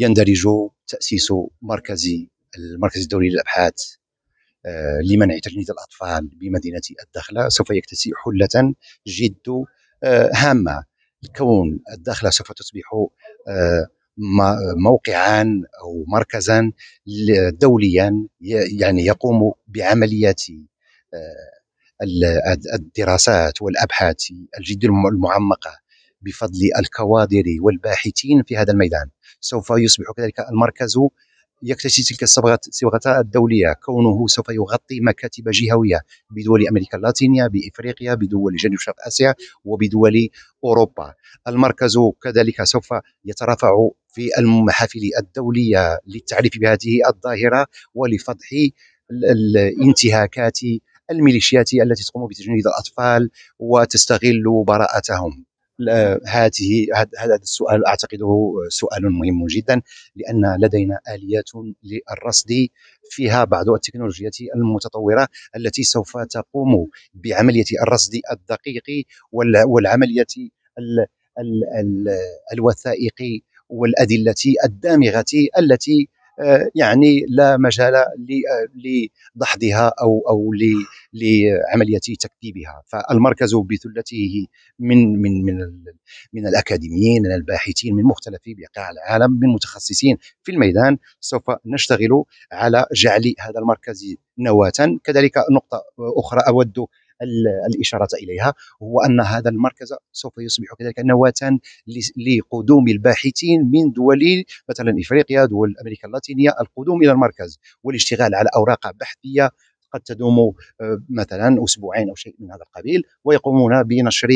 يندرج تاسيس مركز المركز الدولي للابحاث آه، لمنع تجنيد الاطفال بمدينه الدخله سوف يكتسي حله جد آه، هامه كون الدخله سوف تصبح آه، موقعا او مركزا دوليا يعني يقوم بعمليات الدراسات والابحاث الجد المعمقه بفضل الكوادر والباحثين في هذا الميدان سوف يصبح كذلك المركز يكتسي تلك الصبغه الصبغه الدوليه كونه سوف يغطي مكاتب جهويه بدول امريكا اللاتينيه بافريقيا بدول جنوب شرق اسيا وبدول اوروبا المركز كذلك سوف يترافع في المحافل الدوليه للتعريف بهذه الظاهره ولفضح الانتهاكات الميليشيات التي تقوم بتجنيد الاطفال وتستغل براءتهم هذه هذا السؤال اعتقده سؤال مهم جدا لان لدينا اليات للرصد فيها بعض التكنولوجيات المتطوره التي سوف تقوم بعمليه الرصد الدقيق والعمليه الـ الـ الـ الوثائقي والادله الدامغه التي يعني لا مجال لدحضها او او لعمليه تكذيبها فالمركز بثلته من من من من الاكاديميين من الباحثين من مختلف بقاع العالم من متخصصين في الميدان سوف نشتغل على جعل هذا المركز نواه كذلك نقطه اخرى اود الإشارة إليها هو أن هذا المركز سوف يصبح كذلك نواة لقدوم الباحثين من دول مثلا إفريقيا دول أمريكا اللاتينية القدوم إلى المركز والاشتغال على أوراق بحثية قد تدوم آه، مثلا أسبوعين أو شيء من هذا القبيل ويقومون بنشر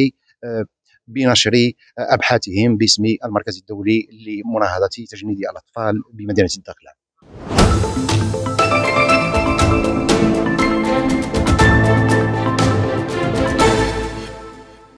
آه، بنشر آه، ابحاثهم باسم المركز الدولي لمناهضه تجنيد الاطفال بمدينه الداخله.